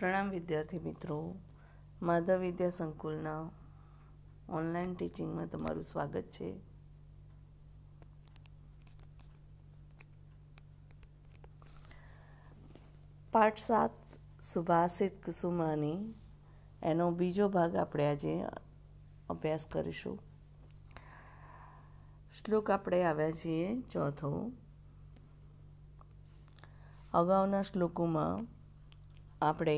પ્રણામ વિદ્યાર્થી મિત્રો માધવ વિદ્યા સંકુલના ઓનલાઈન ટીચિંગમાં તમારું સ્વાગત છે પાઠ સાત સુભાષિત કુસુમાની એનો બીજો ભાગ આપણે આજે અભ્યાસ કરીશું શ્લોક આપણે આવ્યા છીએ ચોથો અગાઉના શ્લોકોમાં આપણે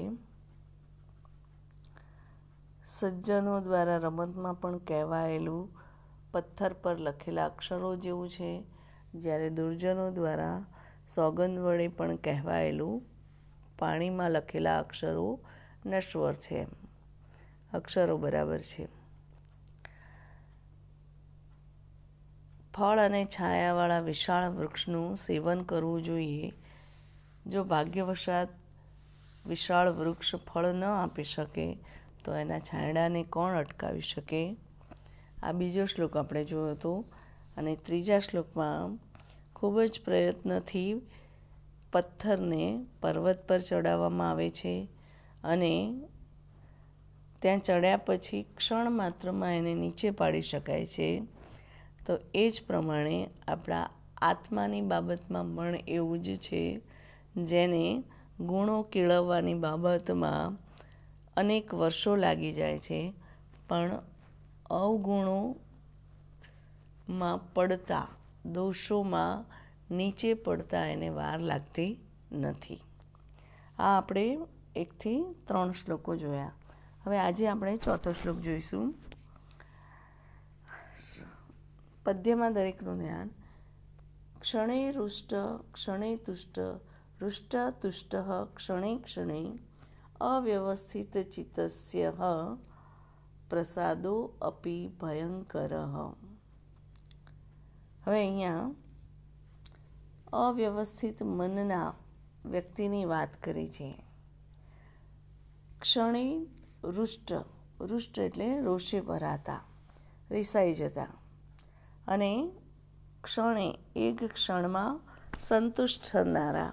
સજ્જનો દ્વારા રમતમાં પણ કહેવાયેલું પથ્થર પર લખેલા અક્ષરો જેવું છે જ્યારે દુર્જનો દ્વારા સોગંદ વડે પણ કહેવાયેલું પાણીમાં લખેલા અક્ષરો નશ્વર છે અક્ષરો બરાબર છે ફળ અને છાયાવાળા વિશાળ વૃક્ષનું સેવન કરવું જોઈએ જો ભાગ્યવશાત વિશાળ વૃક્ષ ફળ ન આપી શકે તો એના છાંયડાને કોણ અટકાવી શકે આ બીજો શ્લોક આપણે જોયો હતો અને ત્રીજા શ્લોકમાં ખૂબ જ પ્રયત્નથી પથ્થરને પર્વત પર ચડાવવામાં આવે છે અને ત્યાં ચડ્યા પછી ક્ષણ માત્રમાં એને નીચે પાડી શકાય છે તો એ જ પ્રમાણે આપણા આત્માની બાબતમાં પણ એવું જ છે જેને ગુણો કેળવવાની બાબતમાં અનેક વર્ષો લાગી જાય છે પણ અવગુણોમાં પડતા દોષોમાં નીચે પડતા એને વાર લાગતી નથી આ આપણે એકથી ત્રણ શ્લોકો જોયા હવે આજે આપણે ચોથો શ્લોક જોઈશું પદ્યમાં દરેકનું ધ્યાન ક્ષણે રુષ્ટ ક્ષણે તુષ્ટ હૃષ્ટાતુષ્ટ ક્ષણે ક્ષણે અવ્યવસ્થિત ચિત્તસ્ય પ્રસાદો અપી ભયંકર હવે અહીંયા અવ્યવસ્થિત મનના વ્યક્તિની વાત કરી છે ક્ષણે રુષ્ટ રુષ્ટ એટલે રોષે ભરાતા રિસાઈ જતા અને ક્ષણે એક ક્ષણમાં સંતુષ્ટ થનારા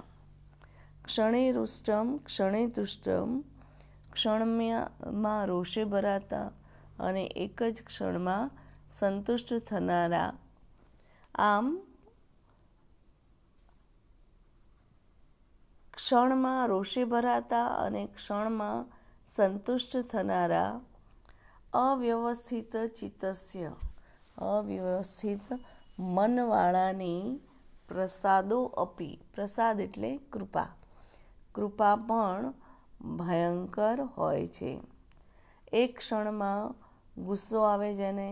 ક્ષણે રુષ્ટમ ક્ષણે તુષ્ટમ ક્ષણમાં રોષે ભરાતા અને એક જ ક્ષણમાં સંતુષ્ટ થનારા આમ ક્ષણમાં રોષે ભરાતા અને ક્ષણમાં સંતુષ્ટ થનારા અવ્યવસ્થિત ચિત્તસ્ય અવ્યવસ્થિત મનવાળાની પ્રસાદો અપી પ્રસાદ એટલે કૃપા કૃપા પણ ભયંકર હોય છે એક ક્ષણમાં ગુસ્સો આવે જેને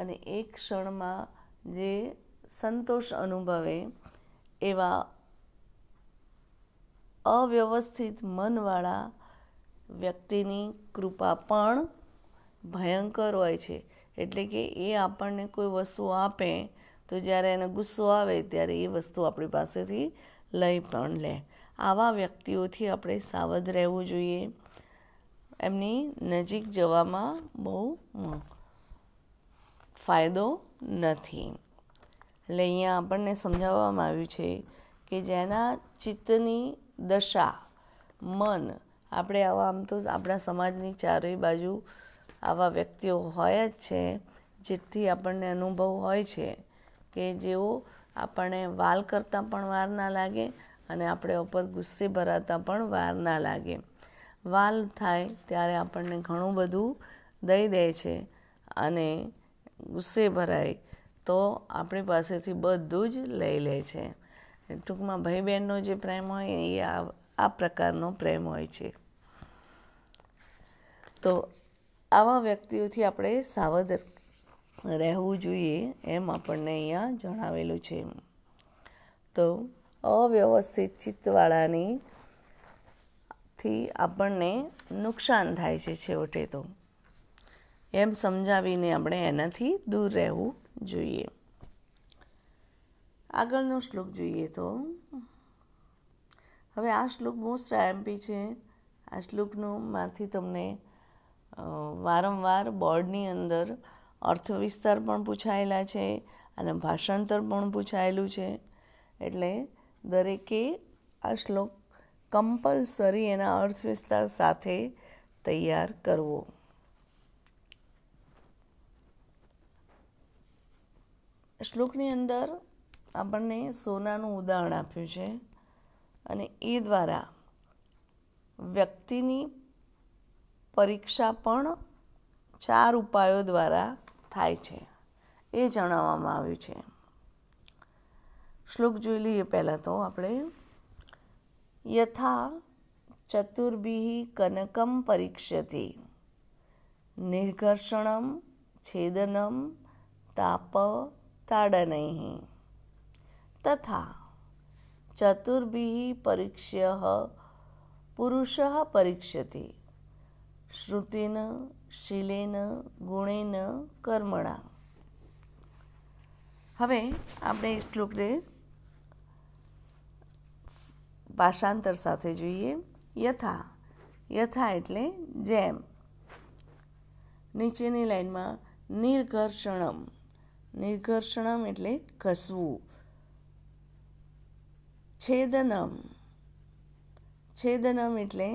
અને એક ક્ષણમાં જે સંતોષ અનુભવે એવા અવ્યવસ્થિત મનવાળા વ્યક્તિની કૃપા પણ ભયંકર હોય છે એટલે કે એ આપણને કોઈ વસ્તુ આપે તો જ્યારે એને ગુસ્સો આવે ત્યારે એ વસ્તુ આપણી પાસેથી લઈ પણ લે આવા વ્યક્તિઓથી આપણે સાવધ રહેવું જોઈએ એમની નજીક જવામાં બહુ ફાયદો નથી એટલે અહીંયા આપણને સમજાવવામાં આવ્યું છે કે જેના ચિત્તની દશા મન આપણે આવા આમ તો આપણા સમાજની ચારેય બાજુ આવા વ્યક્તિઓ હોય જ છે જેથી આપણને અનુભવ હોય છે કે જેઓ આપણને વાલ કરતાં પણ વાર ના લાગે અને આપણે ઉપર ગુસ્સે ભરાતા પણ વાર ના લાગે વાલ થાય ત્યારે આપણને ઘણું બધું દઈ દે છે અને ગુસ્સે ભરાય તો આપણી પાસેથી બધું જ લઈ લે છે ટૂંકમાં ભાઈ બહેનનો જે પ્રેમ હોય એ આ પ્રકારનો પ્રેમ હોય છે તો આવા વ્યક્તિઓથી આપણે સાવધ રહેવું જોઈએ એમ આપણને અહીંયા જણાવેલું છે તો અવ્યવસ્થિત ચિત્તવાળાની થી આપણને નુકસાન થાય છે છેવટે તો એમ સમજાવીને આપણે એનાથી દૂર રહેવું જોઈએ આગળનો શ્લોક જોઈએ તો હવે આ શ્લોક બહુ શ્રાયમ્પી છે આ શ્લોકનું માંથી તમને વારંવાર બોર્ડની અંદર અર્થ વિસ્તાર પણ પૂછાયેલા છે અને ભાષાંતર પણ પૂછાયેલું છે એટલે દરેકે આ શ્લોક કમ્પલસરી એના અર્થ વિસ્તાર સાથે તૈયાર કરવો શ્લોકની અંદર આપણને સોનાનું ઉદાહરણ આપ્યું છે અને એ દ્વારા વ્યક્તિની પરીક્ષા પણ ચાર ઉપાયો દ્વારા થાય છે એ જણાવવામાં આવ્યું છે શ્લોક જોઈ લઈએ પહેલાં તો આપણે યથા ચતુર્ભિ કનકમ પરીક્ષ્યતે નિર્ઘર્ષણમ છેદનમ તાપ તાડનૈ તથા ચતુર્ભિ પરીક્ષ્ય પુરુષ પરીક્ષ્યતે શ્રુતિન શીલેન ગુણેન કર્મણા હવે આપણે શ્લોકને ભાષાંતર સાથે જોઈએ યથા યથા એટલે જેમ નીચેની લાઈનમાં નિર્ઘર્ષણમ નિર્ઘર્ષણમ એટલે ઘસવું છેદનમ છેદનમ એટલે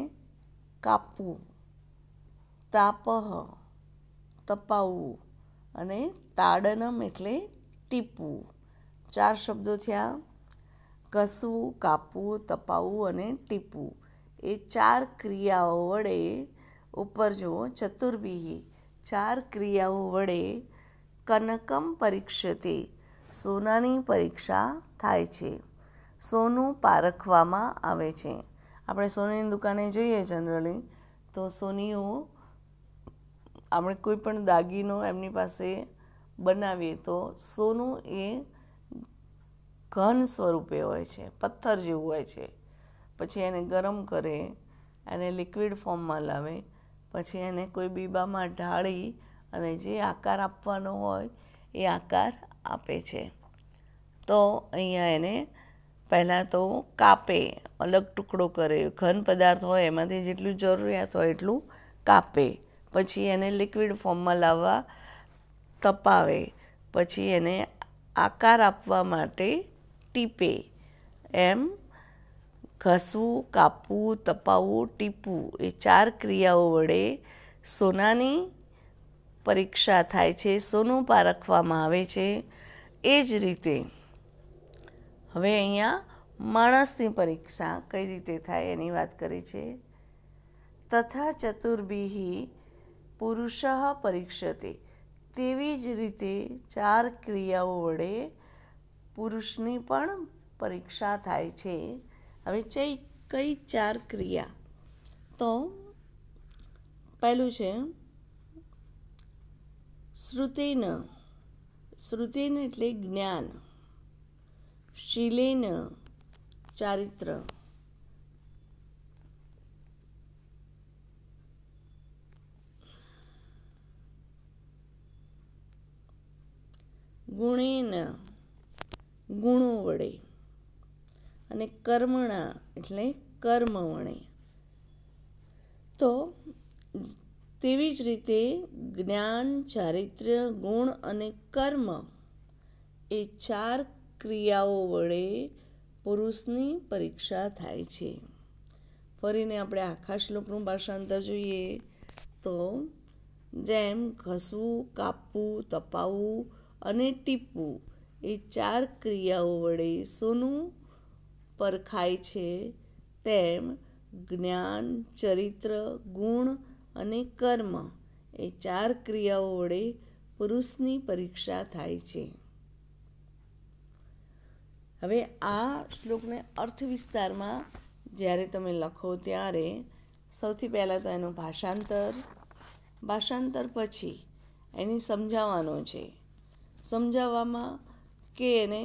કાપવું તાપહ તપાવવું અને તાડનમ એટલે ટીપવું ચાર શબ્દો થયા કસવું કાપવું તપાવવું અને ટીપવું એ ચાર ક્રિયાઓ વડે ઉપર જુઓ ચતુર્વિહી ચાર ક્રિયાઓ વડે કનકમ પરીક્ષતે સોનાની પરીક્ષા થાય છે સોનું પારખવામાં આવે છે આપણે સોનાની દુકાને જઈએ જનરલી તો સોનીઓ આપણે કોઈ પણ દાગીનો એમની પાસે બનાવીએ તો સોનું એ ઘન સ્વરૂપે હોય છે પથ્થર જેવું હોય છે પછી એને ગરમ કરે એને લિક્વિડ ફોર્મમાં લાવે પછી એને કોઈ બીબામાં ઢાળી અને જે આકાર આપવાનો હોય એ આકાર આપે છે તો અહીંયા એને પહેલાં તો કાપે અલગ ટુકડો કરે ઘન પદાર્થ હોય એમાંથી જેટલું જરૂરિયાત હોય એટલું કાપે પછી એને લિક્વિડ ફોર્મમાં લાવવા તપાવે પછી એને આકાર આપવા માટે ટીપે એમ ઘસવું કાપવું તપાવવું ટીપવું એ ચાર ક્રિયાઓ વડે સોનાની પરીક્ષા થાય છે સોનું પારખવામાં આવે છે એ જ રીતે હવે અહીંયા માણસની પરીક્ષા કઈ રીતે થાય એની વાત કરી છે તથા ચતુર્ભિહી પુરુષ પરીક્ષતે તેવી જ રીતે ચાર ક્રિયાઓ વડે પુરુષની પણ પરીક્ષા થાય છે હવે ચે કઈ ચાર ક્રિયા તો પહેલું છે શ્રુતેન શ્રુતેન એટલે જ્ઞાન શીલેન ચારિત્ર ગુણેન ગુણો વડે અને કર્મણા એટલે કર્મ વણે તો તેવી જ રીતે જ્ઞાન ચારિત્ર્ય ગુણ અને કર્મ એ ચાર ક્રિયાઓ વડે પુરુષની પરીક્ષા થાય છે ફરીને આપણે આખા શ્લોકનું ભાષાંતર જોઈએ તો જેમ ઘસવું કાપવું તપાવવું અને ટીપવું એ ચાર ક્રિયાઓ વડે સોનું પરખાય છે તેમ જ્ઞાન ચરિત્ર ગુણ અને કર્મ એ ચાર ક્રિયાઓ વડે પુરુષની પરીક્ષા થાય છે હવે આ શ્લોકને અર્થ વિસ્તારમાં જ્યારે તમે લખો ત્યારે સૌથી પહેલાં તો એનું ભાષાંતર ભાષાંતર પછી એની સમજાવવાનો છે સમજાવવામાં કે એને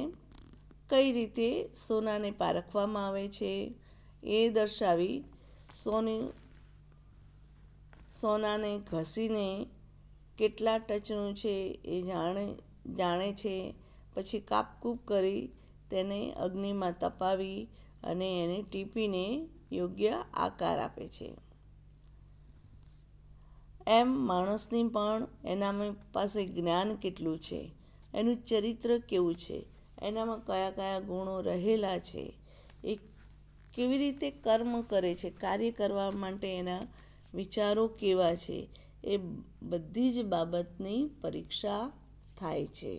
કઈ રીતે સોનાને પારખવામાં આવે છે એ દર્શાવી સોની સોનાને ઘસીને કેટલા ટચનું છે એ જાણે જાણે છે પછી કાપકૂપ કરી તેને અગ્નિમાં તપાવી અને એને ટીપીને યોગ્ય આકાર આપે છે એમ માણસની પણ એના પાસે જ્ઞાન કેટલું છે એનું ચરિત્ર કેવું છે એનામાં કયા કયા ગુણો રહેલા છે એ કેવી રીતે કર્મ કરે છે કાર્ય કરવા માટે એના વિચારો કેવા છે એ બધી જ બાબતની પરીક્ષા થાય છે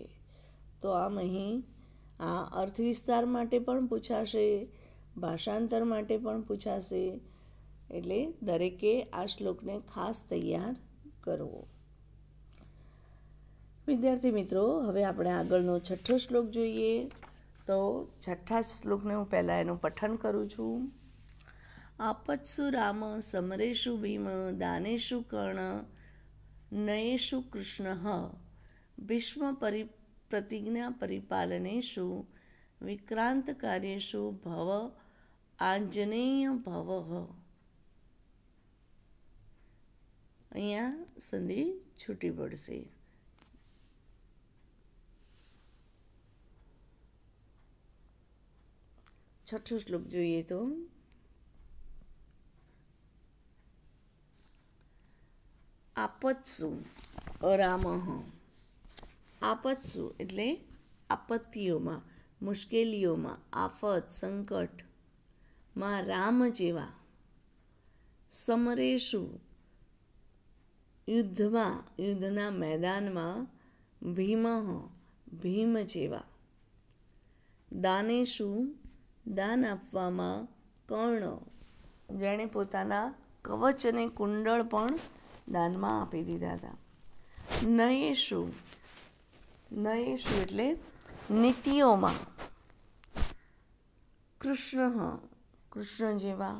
તો આમ અહીં આ અર્થ વિસ્તાર માટે પણ પૂછાશે ભાષાંતર માટે પણ પૂછાશે એટલે દરેકે આ શ્લોકને ખાસ તૈયાર કરવો વિદ્યાર્થી મિત્રો હવે આપણે આગળનો છઠ્ઠો શ્લોક જોઈએ તો છઠ્ઠા શ્લોકને હું પહેલાં એનું પઠન કરું છું આપત્સુ રામ સમરેશુ ભીમ દાનેશુ કર્ણ નયેશુ કૃષ્ણ ભીષ્મ પરિ પ્રતિજ્ઞા પરિપાલનેશુ વિક્રાંત કાર્યેશુ ભવ આંજનેય ભવ અહીંયા સંધિ છૂટી પડશે છઠ્ઠો શ્લોક જોઈએ તો આપત્સુ અરામહ આપત્સુ એટલે આપત્તિઓમાં મુશ્કેલીઓમાં આફત સંકટ માં રામ જેવા સમરેશુ યુદ્ધમાં યુદ્ધના મેદાનમાં ભીમહ ભીમ જેવા દાનેશું દાન આપવામાં કર્ણ જેણે પોતાના કવચ અને કુંડળ પણ દાનમાં આપી દીધા હતા નયેશુ નયેશુ એટલે નીતિઓમાં કૃષ્ણ કૃષ્ણ જેવા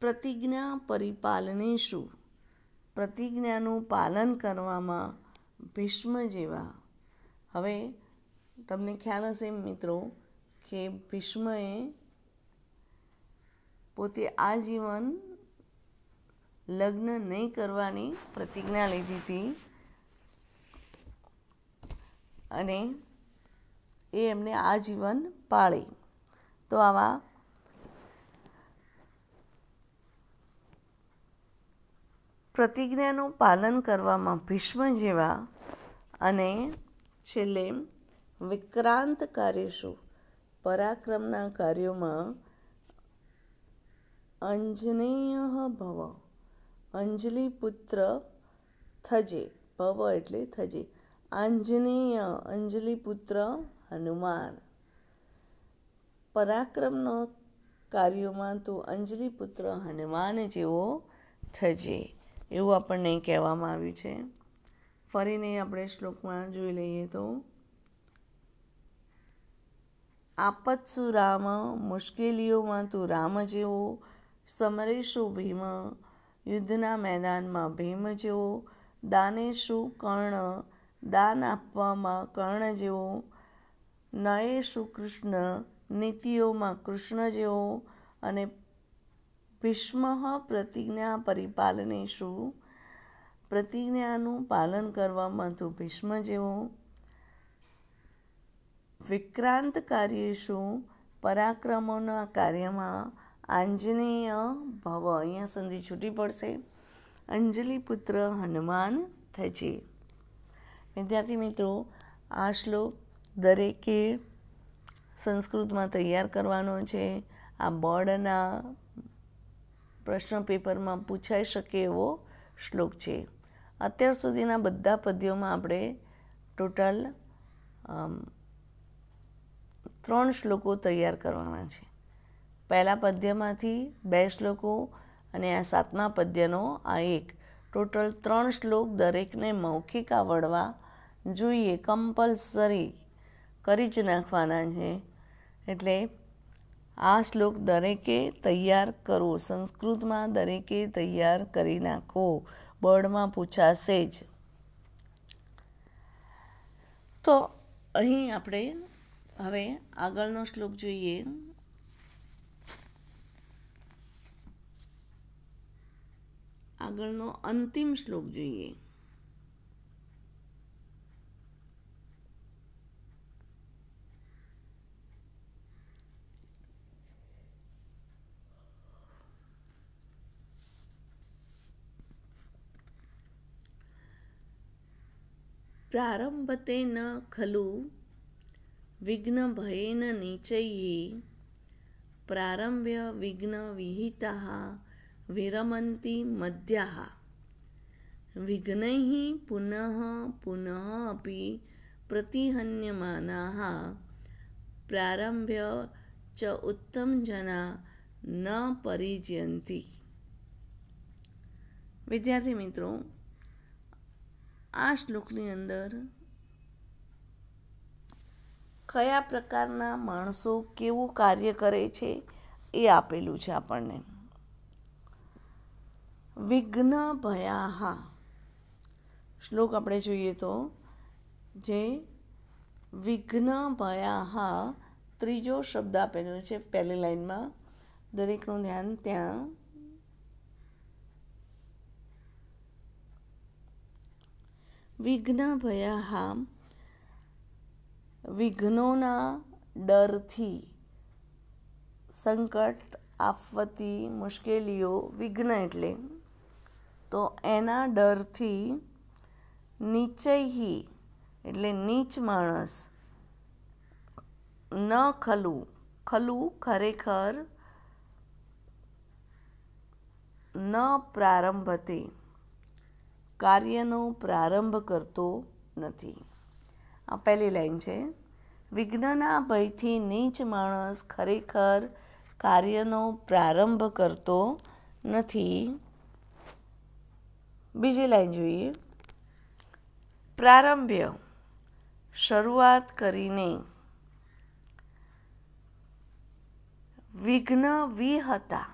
પ્રતિજ્ઞા પરિપાલનેશુ પ્રતિજ્ઞાનું પાલન કરવામાં ભીષ્મ જેવા હવે તમને ખ્યાલ હશે મિત્રો કે ભીષ્મએ પોતે આજીવન લગ્ન નહીં કરવાની પ્રતિજ્ઞા લીધી હતી અને એ એમને આજીવન પાળી તો આવા પ્રતિજ્ઞાનું પાલન કરવામાં ભીષ્મ જેવા અને છેલ્લે વિક્રાંત કાર્યશું પરાક્રમના કાર્યોમાં અંજનેય ભવ અંજલિ પુત્ર થજે ભવ એટલે થજે આંજનેય અંજલિ પુત્ર હનુમાન પરાક્રમનો કાર્યોમાં તો અંજલિ પુત્ર હનુમાન જેવો થજે એવું આપણને કહેવામાં આવ્યું છે ફરીને આપણે શ્લોકમાં જોઈ લઈએ તો આપત્સુ રામ મુશ્કેલીઓમાં તું રામ જેવો સમરેશુ ભીમ યુદ્ધના મેદાનમાં ભીમ જેવો દાનેશુ કર્ણ દાન આપવામાં કર્ણ જેવો નયેશુ કૃષ્ણ નીતિઓમાં કૃષ્ણ જેવો અને ભીષ્મ પ્રતિજ્ઞા પરિપાલનેશુ પ્રતિજ્ઞાનું પાલન કરવામાં તું ભીષ્મ જેવો વિક્રાંત કાર્યેશુ પરાક્રમોના કાર્યમાં આંજનેય ભવ અહીંયા સુધી છૂટી પડશે અંજલિપુત્ર પુત્ર હનુમાન થજે વિદ્યાર્થી મિત્રો આ શ્લોક દરેકે સંસ્કૃતમાં તૈયાર કરવાનો છે આ બોર્ડના પ્રશ્ન પેપરમાં પૂછાઈ શકે એવો શ્લોક છે અત્યાર સુધીના બધા પદ્યોમાં આપણે ટોટલ ત્રણ શ્લોકો તૈયાર કરવાના છે પહેલા પદ્યમાંથી બે શ્લોકો અને આ સાતમા પદ્યનો આ એક ટોટલ ત્રણ શ્લોક દરેકને મૌખિક આવડવા જોઈએ કમ્પલસરી કરી જ નાખવાના છે એટલે આ શ્લોક દરેકે તૈયાર કરો સંસ્કૃતમાં દરેકે તૈયાર કરી નાખો બોર્ડમાં પૂછાશે જ તો અહીં આપણે હવે આગળનો શ્લોક જોઈએ આગળનો અંતિમ શ્લોક જોઈએ પ્રારંભતે ન ખલું વિઘ્નભયેન નીચયે પ્રારંભ્ય વિઘ્ન વિહિતા વિરમંતી મધ્યા વિઘ્નૈ પુનઃ પુનઃ અપી પ્રતિહન્યમાના પ્રારંભ્ય ચ ઉત્તમ જના ન પરિજયંતી વિદ્યાર્થી મિત્રો આ શ્લોકની અંદર કયા પ્રકારના માણસો કેવું કાર્ય કરે છે એ આપેલું છે આપણને વિઘ્ન ભયાહા શ્લોક આપણે જોઈએ તો જે વિઘ્ન ભયાહા ત્રીજો શબ્દ આપેલો છે પહેલી લાઈનમાં દરેકનું ધ્યાન ત્યાં વિઘ્ન ભયાહા વિઘ્નોના ડરથી સંકટ આપવતી મુશ્કેલીઓ વિઘ્ન એટલે તો એના ડરથી નીચેહી એટલે નીચ માણસ ન ખલું ખલું ખરેખર ન પ્રારંભતે કાર્યનો પ્રારંભ કરતો નથી આ પહેલી લાઈન છે વિઘ્નના ભયથી નીચ માણસ ખરેખર કાર્યનો પ્રારંભ કરતો નથી બીજી લાઈન જોઈએ પ્રારંભ્ય શરૂઆત કરીને વિઘ્ન વી હતા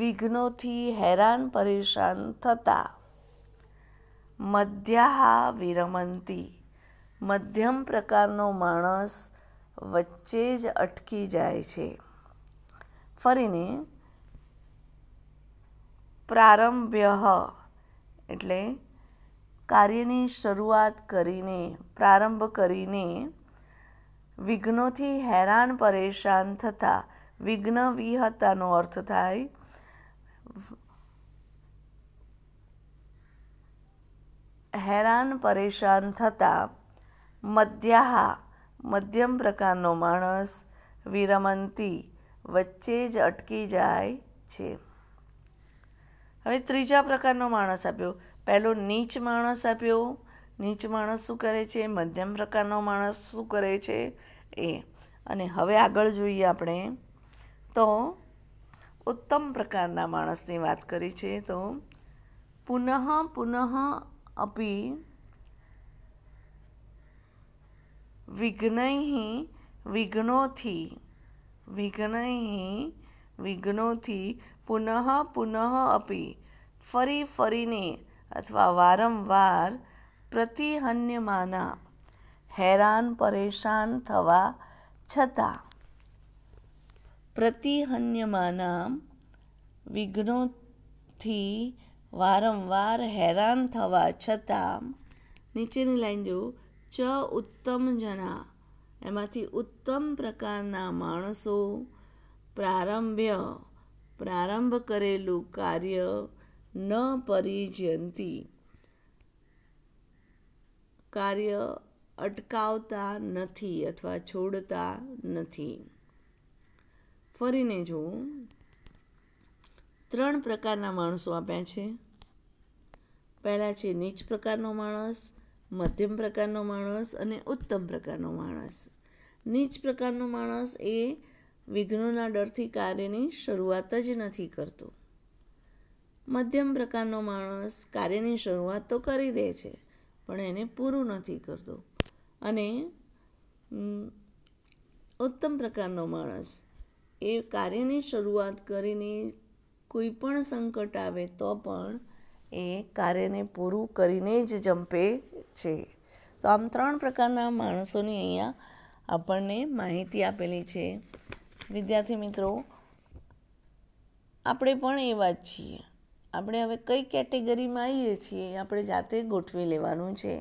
વિઘ્નોથી હેરાન પરેશાન થતા મધ્યાહા વિરમંતી મધ્યમ પ્રકારનો માણસ વચ્ચે જ અટકી જાય છે ફરીને પ્રારંભ્ય એટલે કાર્યની શરૂઆત કરીને પ્રારંભ કરીને વિઘ્નોથી હેરાન પરેશાન થતાં વિઘ્ન વિહતાનો અર્થ થાય હેરાન પરેશાન થતાં મધ્યાહા મધ્યમ પ્રકારનો માણસ વિરમંતી વચ્ચે જ અટકી જાય છે હવે ત્રીજા પ્રકારનો માણસ આપ્યો પહેલો નીચ માણસ આપ્યો નીચ માણસ શું કરે છે મધ્યમ પ્રકારનો માણસ શું કરે છે એ અને હવે આગળ જોઈએ આપણે તો ઉત્તમ પ્રકારના માણસની વાત કરી છે તો પુનઃ પુનઃ અપી વિઘ્નૈ વિઘ્નોથી વિઘ્નૈ વિઘ્નોથી પુનઃ પુનઃ અપી ફરી ફરીને અથવા વારંવાર પ્રતિહન્યમાના હેરાન પરેશાન થવા છતાં પ્રતિહન્યમાના વિઘ્નોથી વારંવાર હેરાન થવા છતાં નીચેની લાઈન જોવું ચ ઉત્તમ જના એમાંથી ઉત્તમ પ્રકારના માણસો પ્રારંભ્ય પ્રારંભ કરેલું કાર્ય ન પરિજયંતી કાર્ય અટકાવતા નથી અથવા છોડતા નથી ફરીને જોઉં ત્રણ પ્રકારના માણસો આપ્યા છે પહેલાં છે નીચ પ્રકારનો માણસ મધ્યમ પ્રકારનો માણસ અને ઉત્તમ પ્રકારનો માણસ નીચ પ્રકારનો માણસ એ વિઘ્નોના ડરથી કાર્યની શરૂઆત જ નથી કરતો મધ્યમ પ્રકારનો માણસ કાર્યની શરૂઆત તો કરી દે છે પણ એને પૂરું નથી કરતો અને ઉત્તમ પ્રકારનો માણસ એ કાર્યની શરૂઆત કરીને કોઈ પણ સંકટ આવે તો પણ એ કાર્યને પૂરું કરીને જ જંપે છે તો આમ ત્રણ પ્રકારના માણસોની અહીંયા આપણને માહિતી આપેલી છે વિદ્યાર્થી મિત્રો આપણે પણ એવા જ છીએ આપણે હવે કઈ કેટેગરીમાં આવીએ છીએ આપણે જાતે ગોઠવી લેવાનું છે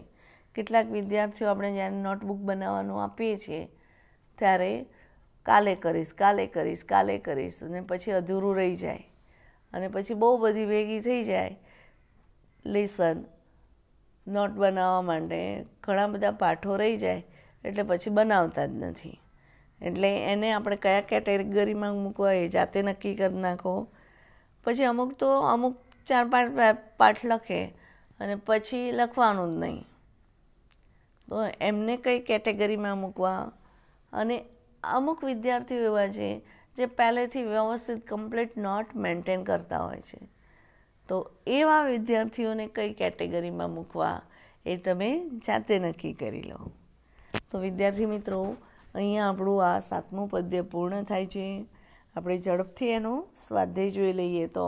કેટલાક વિદ્યાર્થીઓ આપણે જ્યારે નોટબુક બનાવવાનું આપીએ છીએ ત્યારે કાલે કરીશ કાલે કરીશ કાલે કરીશ અને પછી અધૂરું રહી જાય અને પછી બહુ બધી ભેગી થઈ જાય લેસન નોટ બનાવવા માટે ઘણા બધા પાઠો રહી જાય એટલે પછી બનાવતા જ નથી એટલે એને આપણે કયા કેટેગરીમાં મૂકવા એ જાતે નક્કી કરી નાખો પછી અમુક તો અમુક ચાર પાંચ પાઠ લખે અને પછી લખવાનું જ નહીં તો એમને કઈ કેટેગરીમાં મૂકવા અને અમુક વિદ્યાર્થીઓ એવા છે જે પહેલેથી વ્યવસ્થિત કમ્પ્લીટ નોટ મેન્ટેન કરતા હોય છે તો એવા વિદ્યાર્થીઓને કઈ કેટેગરીમાં મૂકવા એ તમે જાતે નક્કી કરી લો તો વિદ્યાર્થી મિત્રો અહીંયા આપણું આ સાતમું પદ્ય પૂર્ણ થાય છે આપણે ઝડપથી એનો સ્વાધ્યાય જોઈ લઈએ તો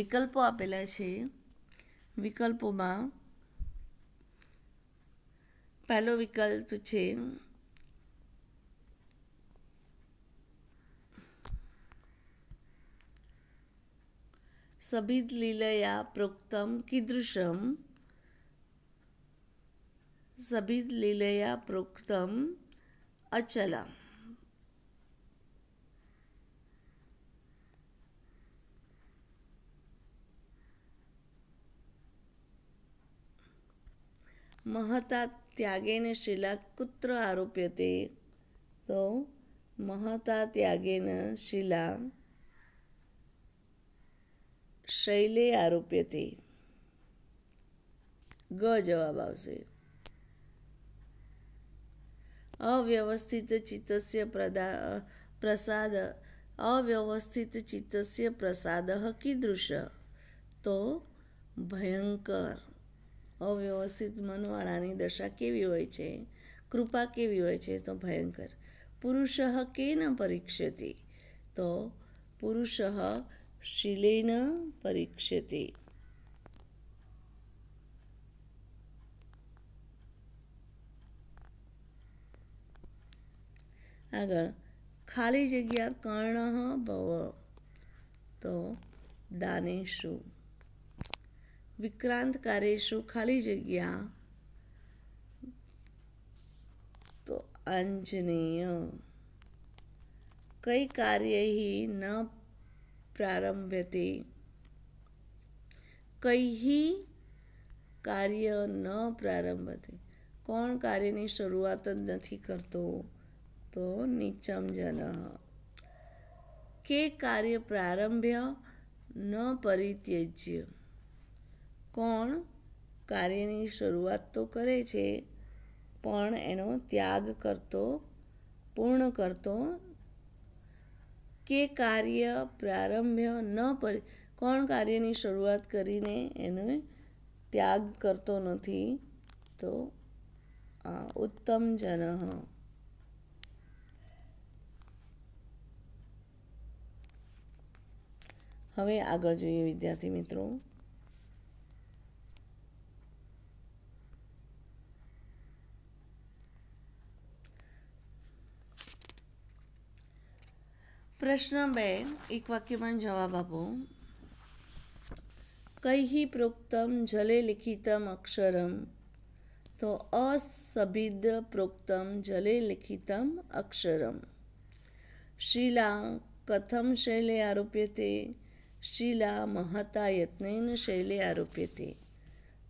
વિકલ્પો આપેલા છે વિકલ્પોમાં पहलो विकल्प छे सभी लीलया प्रोक्तम कीदृशम सभी लीलया प्रोक्तम अचलम महतात् ત્યાગેન શિલા કુત્ર આરોપ્યતે તો મહતા ત્યાગેન શિલા શૈલે આરોપ્યતે ગ જવાબ આવશે અવ્યવસ્થિત ચિત્તસ્ય પ્રદા પ્રસાદ અવ્યવસ્થિત ચિત્તસ્ય પ્રસાદ કીદૃશ તો ભયંકર અવ્યવસ્થિત મનવાળાની દશા કેવી હોય છે કૃપા કેવી હોય છે તો ભયંકર પુરુષ કેન પરીક્ષતી તો પુરુષ શિલેન પરીક્ષતી આગળ ખાલી જગ્યા કર્ણ ભવ તો દાનેશુ વિક્રાંત વિક્રાંતકારેશુ ખાલી જગ્યા તો આંજનેય કઈ કાર્ય ન પ્રારંભ્યતે કઈ કાર્ય ન પ્રારંભતે કોણ કાર્યની શરૂઆત જ નથી કરતો તો નીચમ જન કે કાર્ય પ્રારંભ્ય ન પરિત્યજ્ય કોણ કાર્યની શરૂઆત તો કરે છે પણ એનો ત્યાગ કરતો પૂર્ણ કરતો કે કાર્ય પ્રારંભ્ય ન કોણ કાર્યની શરૂઆત કરીને એને ત્યાગ કરતો નથી તો આ ઉત્તમ જન હવે આગળ જોઈએ વિદ્યાર્થી મિત્રો પ્રશ્ન બે એક વાક્યમાં જવાબ આપો કઈ પ્રોક્તમ જલે લિખિતમ અક્ષરમ તો અસભિદ પ્રોક્તમ જલે લિખિતમ અક્ષરમ શિલા કથમ શૈલે આરોપ્યતે શિલા મહતા યત્નેન શૈલે આરોપ્યતે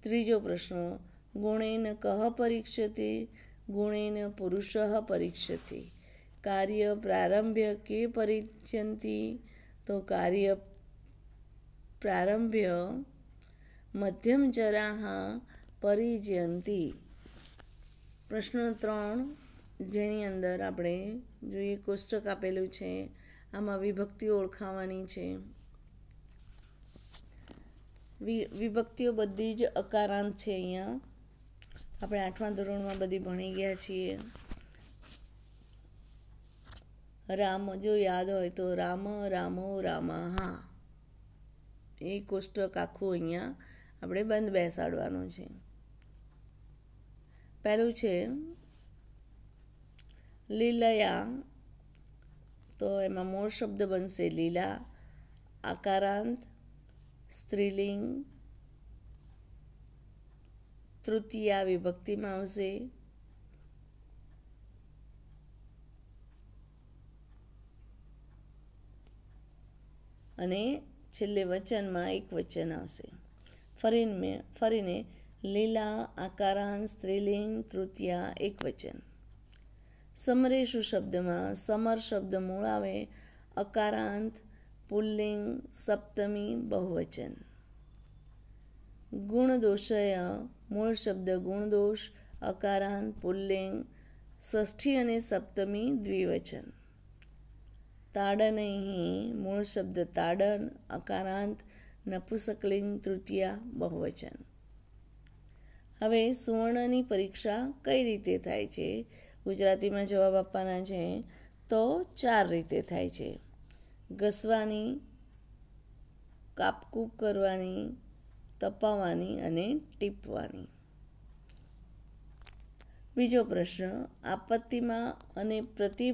ત્રીજો પ્રશ્ન ગુણેન કહ પરીક્ષતે ગુણેન પુરુષ પરીક્ષતે કાર્ય પ્રારંભ્ય કે પરિચયંતી તો કાર્ય પ્રારંભ્ય મધ્યમ જરાહા પરિજયંતી પ્રશ્ન ત્રણ જેની અંદર આપણે જોઈએ કોષ્ટક આપેલું છે આમાં વિભક્તિ ઓળખાવાની છે વિભક્તિઓ બધી જ અકારાંત છે અહીંયા આપણે આઠમા ધોરણમાં બધી ભણી ગયા છીએ રામ જો યાદ હોય તો રામ રામો રામા હા એ કોષ્ટક આખું અહીંયા આપણે બંધ બેસાડવાનું છે પહેલું છે લીલયા તો એમાં મૂળ શબ્દ બનશે લીલા આકારાંત સ્ત્રીલિંગ તૃતીયા વિભક્તિમાં આવશે અને છેલ્લે વચનમાં એક વચન આવશે ફરીને ફરીને લીલા આકારાન સ્ત્રીલિંગ તૃતીયા એક વચન સમરેશુ શબ્દમાં સમર શબ્દ મૂળ આવે અકારાંત પુલ્લિંગ સપ્તમી બહુવચન ગુણદોષય મૂળ શબ્દ ગુણદોષ અકારાંત પુલ્લિંગ ષષ્ઠી અને સપ્તમી દ્વિવચન તાડનૈ મૂળ શબ્દ તાડન અકારાંત નપુસકલિંગ તૃતીયા બહુવચન હવે સુવર્ણની પરીક્ષા કઈ રીતે થાય છે ગુજરાતીમાં જવાબ આપવાના છે તો ચાર રીતે થાય છે ઘસવાની કાપકૂપ કરવાની તપાવવાની અને ટીપવાની બીજો પ્રશ્ન આપત્તિમાં અને પ્રતિ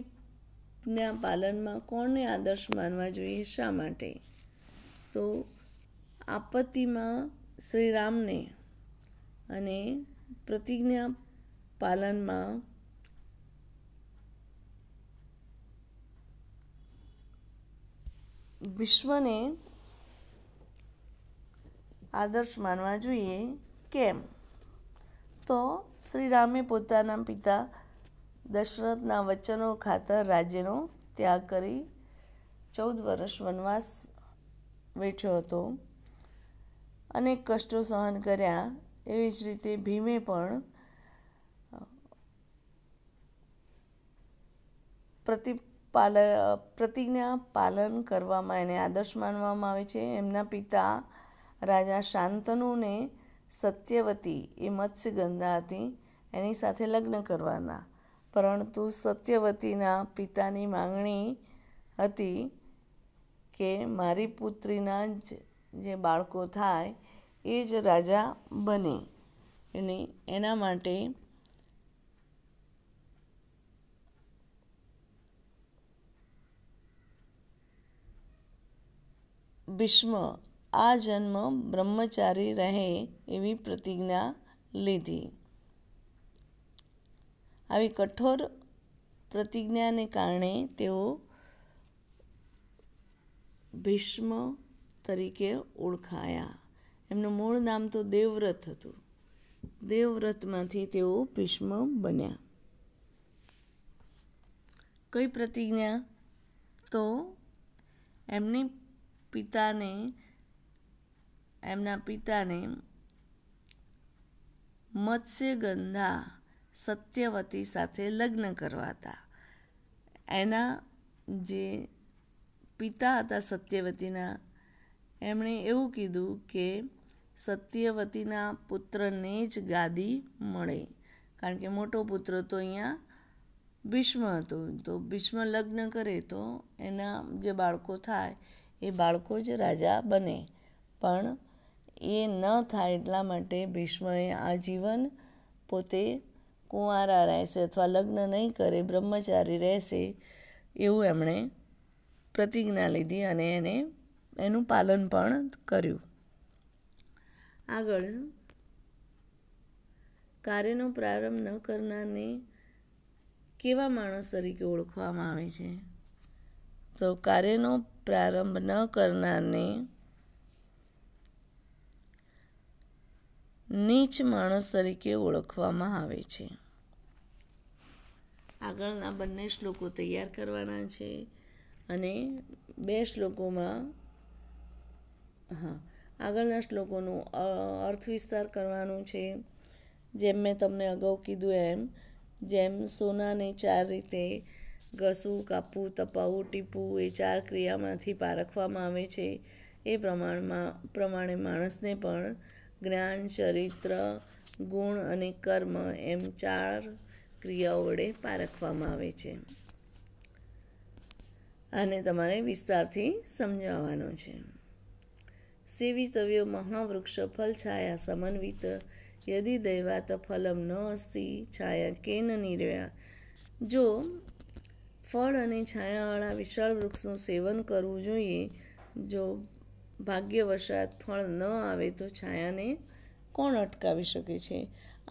ના પાલનમાં કોને આદર્શ માનવા જોઈએ શા માટે તો આપત્તિમાં શ્રીરામને અને પ્રતિજ્ઞા પાલનમાં વિશ્વને આદર્શ માનવા જોઈએ કેમ તો શ્રીરામે પોતાના પિતા દશરથના વચનો ખાતર રાજ્યનો ત્યાગ કરી ચૌદ વર્ષ વનવાસ વેઠ્યો હતો અનેક કષ્ટો સહન કર્યા એવી જ રીતે ભીમે પણ પ્રતિપાલ પ્રતિજ્ઞા પાલન કરવામાં એને આદર્શ માનવામાં આવે છે એમના પિતા રાજા શાંતનુને સત્યવતી એ મત્સ્યગંધા હતી એની સાથે લગ્ન કરવાના પરંતુ સત્યવતીના પિતાની માંગણી હતી કે મારી પુત્રીના જ જે બાળકો થાય એ જ રાજા બને અને એના માટે ભીષ્મ આ જન્મ બ્રહ્મચારી રહે એવી પ્રતિજ્ઞા લીધી આવી કઠોર પ્રતિજ્ઞાને કારણે તેઓ ભીષ્મ તરીકે ઓળખાયા એમનું મૂળ નામ તો દેવવ્રત હતું દેવવ્રતમાંથી તેઓ ભીષ્મ બન્યા કઈ પ્રતિજ્ઞા તો એમની પિતાને એમના પિતાને મત્સ્યગંધા સત્યવતી સાથે લગ્ન કરવા હતા એના જે પિતા હતા સત્યવતીના એમણે એવું કીધું કે સત્યવતીના પુત્રને જ ગાદી મળે કારણ કે મોટો પુત્ર તો અહીંયા ભીષ્મ હતો તો ભીષ્મ લગ્ન કરે તો એના જે બાળકો થાય એ બાળકો જ રાજા બને પણ એ ન થાય એટલા માટે ભીષ્મએ આજીવન પોતે કુંવારા રહેશે અથવા લગ્ન નહીં કરે બ્રહ્મચારી રહેશે એવું એમણે પ્રતિજ્ઞા લીધી અને એને એનું પાલન પણ કર્યું આગળ કાર્યનો પ્રારંભ ન કરનારને કેવા માણસ તરીકે ઓળખવામાં આવે છે તો કાર્યનો પ્રારંભ ન કરનારને નીચ માણસ તરીકે ઓળખવામાં આવે છે આગળના બંને શ્લોકો તૈયાર કરવાના છે અને બે શ્લોકોમાં હા આગળના શ્લોકોનું અર્થ વિસ્તાર કરવાનું છે જેમ મેં તમને અગાઉ કીધું એમ જેમ સોનાને ચાર રીતે ઘસવું કાપવું તપાવવું ટીપવું એ ચાર ક્રિયામાંથી પારખવામાં આવે છે એ પ્રમાણમાં પ્રમાણે માણસને પણ જ્ઞાન ચરિત્ર ગુણ અને કર્મ એમ ચાર ક્રિયાઓ વડે પારખવામાં આવે છે આને તમારે વિસ્તારથી સમજાવવાનો છે સેવિતવ્યો મહાવૃક્ષ ફલ છાયા સમન્વિત યદિ દૈવાત ફલમ ન અસ્તિ છાયા કેન નિર્વ્યા જો ફળ અને છાયાવાળા વિશાળ વૃક્ષનું સેવન કરવું જોઈએ જો ભાગ્યવશાત ફળ ન આવે તો છાયાને કોણ અટકાવી શકે છે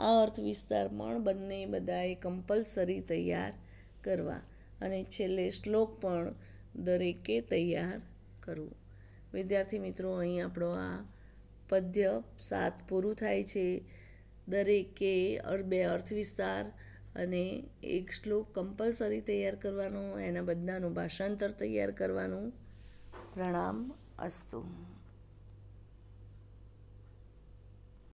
આ અર્થ વિસ્તાર પણ બંને બધાએ કમ્પલસરી તૈયાર કરવા અને છેલ્લે શ્લોક પણ દરેકે તૈયાર કરવું વિદ્યાર્થી મિત્રો અહીં આપણો આ પદ્ય સાત પૂરું થાય છે દરેકે બે અર્થ વિસ્તાર અને એક શ્લોક કમ્પલસરી તૈયાર કરવાનો એના બધાનું ભાષાંતર તૈયાર કરવાનું પ્રણામ अस्तु